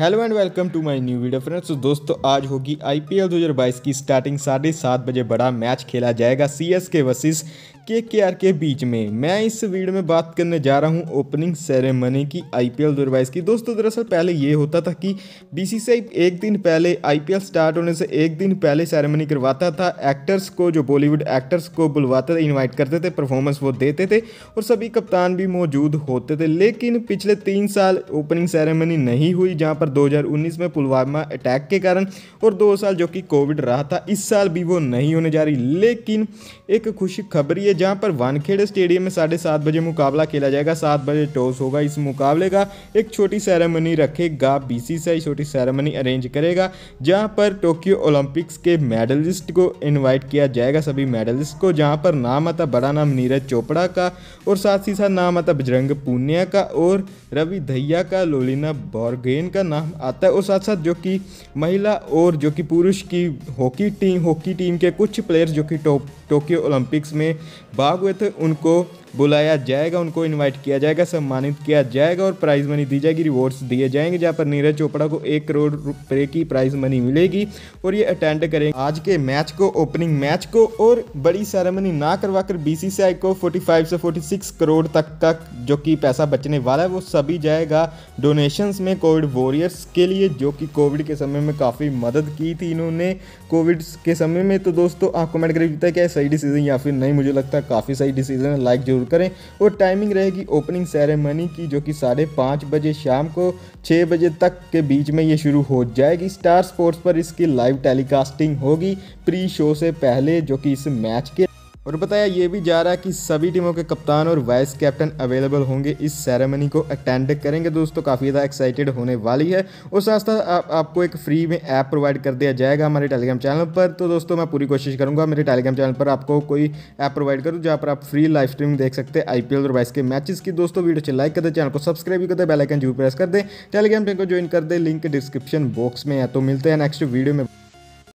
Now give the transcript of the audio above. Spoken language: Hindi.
hello and welcome to my new video friends तो दोस्तों आज होगी आईपीएल 2022 की स्टार्टिंग साढ़े सात बजे बड़ा मैच खेला जाएगा सीएसके वर्सेस केकेआर के बीच में मैं इस वीडियो में बात करने जा रहा हूं ओपनिंग सेरेमनी की आईपीएल 2022 की दोस्तों दरअसल पहले ये होता था कि बीसीसीआई एक दिन पहले आईपीएल स्टार्ट होने से एक दिन पहले सेरेमनी करवाता था एक्टर्स को जो बॉलीवुड एक्टर्स को बुलवाते थे इन्वाइट करते थे परफॉर्मेंस वो देते थे और सभी कप्तान भी मौजूद होते थे लेकिन पिछले तीन साल ओपनिंग सेरेमनी नहीं हुई जहाँ पर पर 2019 में पुलवामा अटैक के कारण और दो साल जो कि कोविड रहा था इस साल भी वो नहीं होने जा रही लेकिन एक खुशी खबरी है जहां पर वानखेड़े स्टेडियम में साढ़े सात बजे मुकाबला खेला जाएगा सात बजे टॉस होगा इस मुकाबले का एक छोटी सेरेमनी रखेगा बी छोटी सेरेमनी अरेंज करेगा जहाँ पर टोक्यो ओलंपिक्स के मेडलिस्ट को इन्वाइट किया जाएगा सभी मेडलिस्ट को जहाँ पर नाम आता बड़ा नाम नीरज चोपड़ा का और साथ ही साथ नाम आता बजरंग पूनिया का और रवि दहिया का लोलिना बॉर्गेन का नाम करना आता है और साथ साथ जो कि महिला और जो कि पुरुष की हॉकी टीम हॉकी टीम के कुछ प्लेयर्स जो कि टो, टोक्यो ओलंपिक्स में भाग हुए थे उनको बुलाया जाएगा उनको इनवाइट किया जाएगा सम्मानित किया जाएगा और प्राइज मनी दी जाएगी रिवॉर्ड्स दिए जाएंगे जहाँ पर नीरज चोपड़ा को एक करोड़ रुपये की प्राइज मनी मिलेगी और ये अटेंड करेंगे आज के मैच को ओपनिंग मैच को और बड़ी सेरेमनी ना करवा कर बी को 45 से 46 करोड़ तक का जो कि पैसा बचने वाला है वो सभी जाएगा डोनेशंस में कोविड वॉरियर्स के लिए जो कि कोविड के समय में काफ़ी मदद की थी इन्होंने कोविड के समय में तो दोस्तों आपको कमेंट करके बताया क्या सही डिसीजन या फिर नहीं मुझे लगता काफ़ी सही डिसीजन है लाइक जो जरूर करें और टाइमिंग रहेगी ओपनिंग सेरेमनी की जो कि साढ़े पाँच बजे शाम को छः बजे तक के बीच में ये शुरू हो जाएगी स्टार स्पोर्ट्स पर इसकी लाइव टेलीकास्टिंग होगी प्री शो से पहले जो कि इस मैच के और बताया ये भी जा रहा है कि सभी टीमों के कप्तान और वाइस कैप्टन अवेलेबल होंगे इस सेरेमनी को अटेंड करेंगे दोस्तों काफ़ी ज़्यादा एक्साइटेड होने वाली है और साथ साथ आप, आपको एक फ्री में ऐप प्रोवाइड कर दिया जाएगा हमारे टेलीग्राम चैनल पर तो दोस्तों मैं पूरी कोशिश करूँगा मेरे टेलीग्राम चैनल पर आपको कोई ऐप प्रोवाइड करूँ जहाँ पर आप फ्री लाइव स्ट्रीम देख सकते हैं आई और वाइस के मैचेज की दोस्तों वीडियो से लाइक कर चैनल को सब्सक्राइब भी कर बेलाइकन जरूर प्रेस कर दें टेलीग्राम चैनल को ज्वाइन कर दें लिंक डिस्क्रिप्शन बॉक्स में है तो मिलते हैं नेक्स्ट वीडियो में